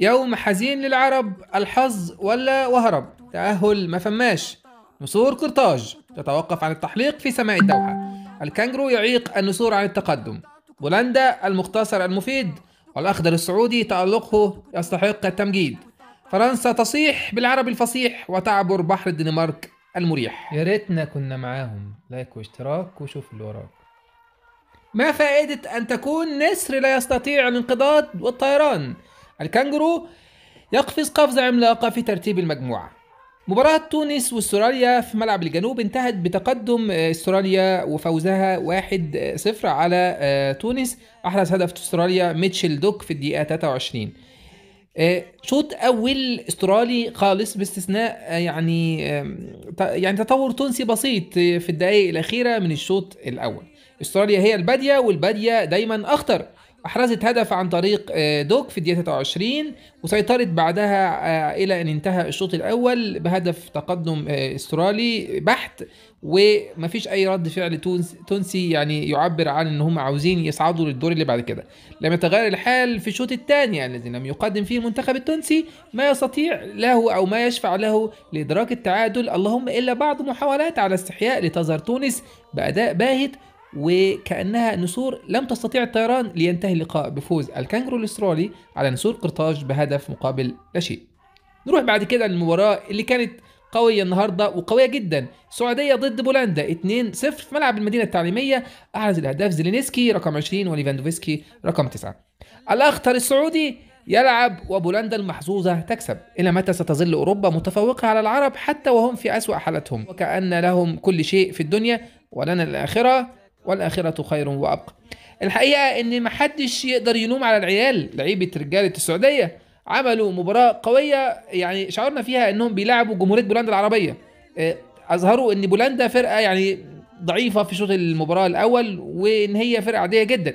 يوم حزين للعرب الحظ ولا وهرب تأهل ما فماش نسور قرطاج تتوقف عن التحليق في سماء الدوحة الكانجرو يعيق النسور عن التقدم بولندا المختصر المفيد والأخضر السعودي تألقه يستحق التمجيد فرنسا تصيح بالعربي الفصيح وتعبر بحر الدنمارك المريح يا ريتنا كنا معاهم لايك واشتراك وشوف اللي وراك ما فائدة أن تكون نسر لا يستطيع الانقضاض والطيران الكانجرو يقفز قفزة عملاقة في ترتيب المجموعة مباراة تونس واستراليا في ملعب الجنوب انتهت بتقدم آه، استراليا وفوزها 1-0 آه، على آه، تونس احرز هدف استراليا ميتشل دوك في الدقيقة 23 شوط اول استرالي خالص باستثناء يعني يعني تطور تونسي بسيط في الدقائق الاخيره من الشوط الاول استراليا هي الباديه والباديه دايما اخطر أحرزت هدف عن طريق آه، دوك في الدقيقة 23 وسيطرت بعدها آه، إلى أن انتهى الشوط الأول بهدف تقدم آه، استرالي بحت ومفيش أي رد فعل تونسي يعني يعبر عن أن هم عاوزين يصعدوا للدور اللي بعد كده لما تغير الحال في الشوط الثاني يعني الذي لم يقدم فيه المنتخب التونسي ما يستطيع له أو ما يشفع له لإدراك التعادل اللهم إلا بعض محاولات على استحياء لتظهر تونس بأداء باهت وكأنها نسور لم تستطيع الطيران لينتهي اللقاء بفوز الكانجرو الأسترالي على نسور قرطاج بهدف مقابل لا شيء نروح بعد كده للمباراة اللي كانت قوية النهاردة وقوية جدا السعودية ضد بولندا 2-0 في ملعب المدينة التعليمية أحرز الأهداف زيلينسكي رقم 20 وليفاندوفسكي رقم 9 الأخطر السعودي يلعب وبولندا المحظوظة تكسب إلى متى ستظل أوروبا متفوقة على العرب حتى وهم في أسوأ حالتهم وكأن لهم كل شيء في الدنيا ولنا الآخرة والآخرة خير وأبقى الحقيقة إن محدش يقدر يلوم على العيال لعيبة رجالة السعودية عملوا مباراة قوية يعني شعرنا فيها إنهم بيلعبوا جمهورية بولندا العربية آه، أظهروا إن بولندا فرقة يعني ضعيفة في شوط المباراة الأول وإن هي فرقة عادية جدا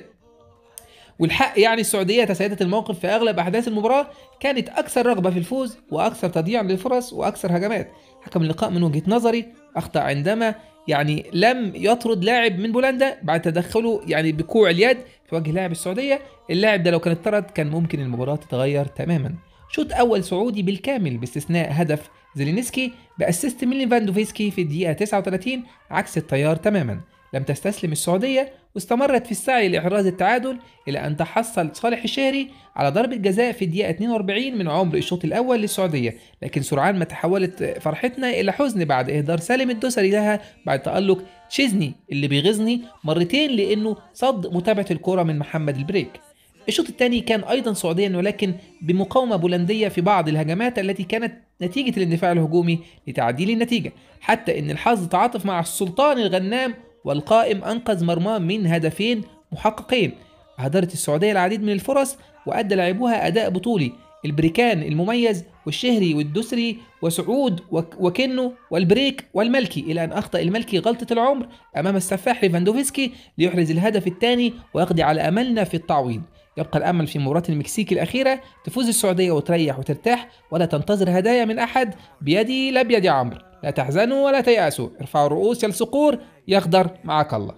والحق يعني السعودية تسيدت الموقف في أغلب أحداث المباراة كانت أكثر رغبة في الفوز وأكثر تضييع للفرص وأكثر هجمات حكم اللقاء من وجهة نظري أخطأ عندما يعني لم يطرد لاعب من بولندا بعد تدخله يعني بكوع اليد في وجه لاعب السعودية اللاعب ده لو كان اطرد كان ممكن المباراة تتغير تماما شوط أول سعودي بالكامل باستثناء هدف زيلينسكي بأسيست من ليفاندوفسكي في الدقيقة 39 عكس التيار تماما لم تستسلم السعودية واستمرت في السعي لإحراز التعادل إلى أن تحصل صالح الشهري على ضربة جزاء في الدقيقة 42 من عمر الشوط الأول للسعودية لكن سرعان ما تحولت فرحتنا إلى حزن بعد إهدار سالم الدوسري لها بعد تألق تشيزني اللي بيغيظني مرتين لأنه صد متابعة الكرة من محمد البريك الشوط الثاني كان ايضا سعوديا ولكن بمقاومه بولنديه في بعض الهجمات التي كانت نتيجه الاندفاع الهجومي لتعديل النتيجه حتى ان الحظ تعاطف مع السلطان الغنام والقائم أنقذ مرماه من هدفين محققين هدرت السعودية العديد من الفرص وأدى لاعبوها أداء بطولي البريكان المميز والشهري والدسري وسعود وكنو والبريك والملكي إلى أن أخطأ الملكي غلطة العمر أمام السفاح ليفاندوفسكي ليحرز الهدف الثاني ويقضي على أملنا في التعويض يبقى الأمل في مباراة المكسيك الأخيرة تفوز السعودية وتريح وترتاح ولا تنتظر هدايا من أحد بيدي لا بيدي عمرو لا تحزنوا ولا تيأسوا ارفعوا الرؤوس يا الصقور يخضر معك الله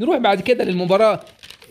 نروح بعد كده للمباراة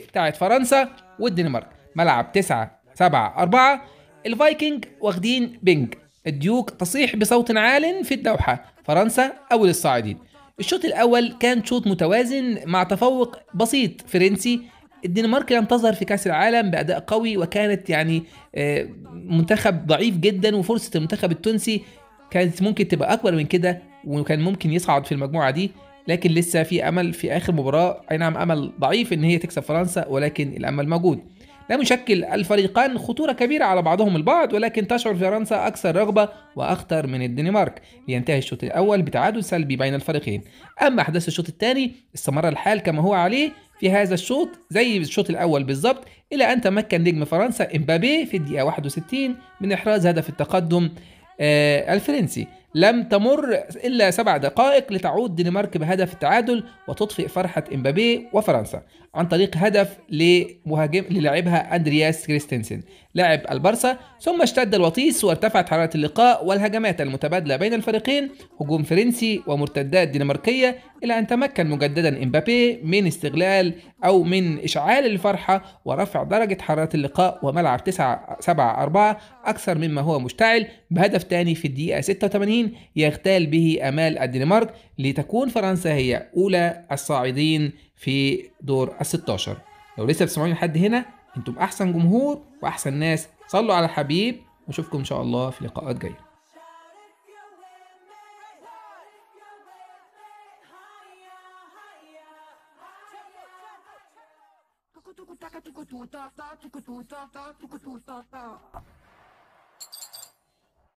بتاعت فرنسا والدنمارك ملعب 9 7 4 الفايكنج واخدين بينج الديوك تصيح بصوت عال في الدوحة فرنسا أول الصاعدين الشوط الأول كان شوط متوازن مع تفوق بسيط فرنسي الدنمارك لم تظهر في كأس العالم بأداء قوي وكانت يعني آه، منتخب ضعيف جدا وفرصة المنتخب التونسي كانت ممكن تبقى اكبر من كده وكان ممكن يصعد في المجموعه دي لكن لسه في امل في اخر مباراه اي نعم امل ضعيف ان هي تكسب فرنسا ولكن الامل موجود لم يشكل الفريقان خطورة كبيرة على بعضهم البعض ولكن تشعر فرنسا أكثر رغبة وأخطر من الدنمارك لينتهي الشوط الأول بتعادل سلبي بين الفريقين أما أحداث الشوط الثاني استمر الحال كما هو عليه في هذا الشوط زي الشوط الأول بالظبط إلى أن تمكن نجم فرنسا إمبابي في الدقيقة 61 من إحراز هدف التقدم Eh, Alferenzi لم تمر إلا سبع دقائق لتعود دنمارك بهدف التعادل وتطفئ فرحة إمبابي وفرنسا عن طريق هدف لمهاجم للاعبها أندرياس كريستنسن لاعب البارسا ثم اشتد الوطيس وارتفعت حرارة اللقاء والهجمات المتبادلة بين الفريقين هجوم فرنسي ومرتدات دنماركية إلى أن تمكن مجددا إمبابي من استغلال أو من إشعال الفرحة ورفع درجة حرارة اللقاء وملعب 9 7 4 أكثر مما هو مشتعل بهدف ثاني في الدقيقة 86 الصاعدين يغتال به أمال الدنمارك لتكون فرنسا هي أولى الصاعدين في دور ال 16 لو لسه بتسمعوني لحد هنا انتم أحسن جمهور وأحسن ناس صلوا على الحبيب وأشوفكم إن شاء الله في لقاءات جايه tucutu ta ta tucutu ta ta tucutu ta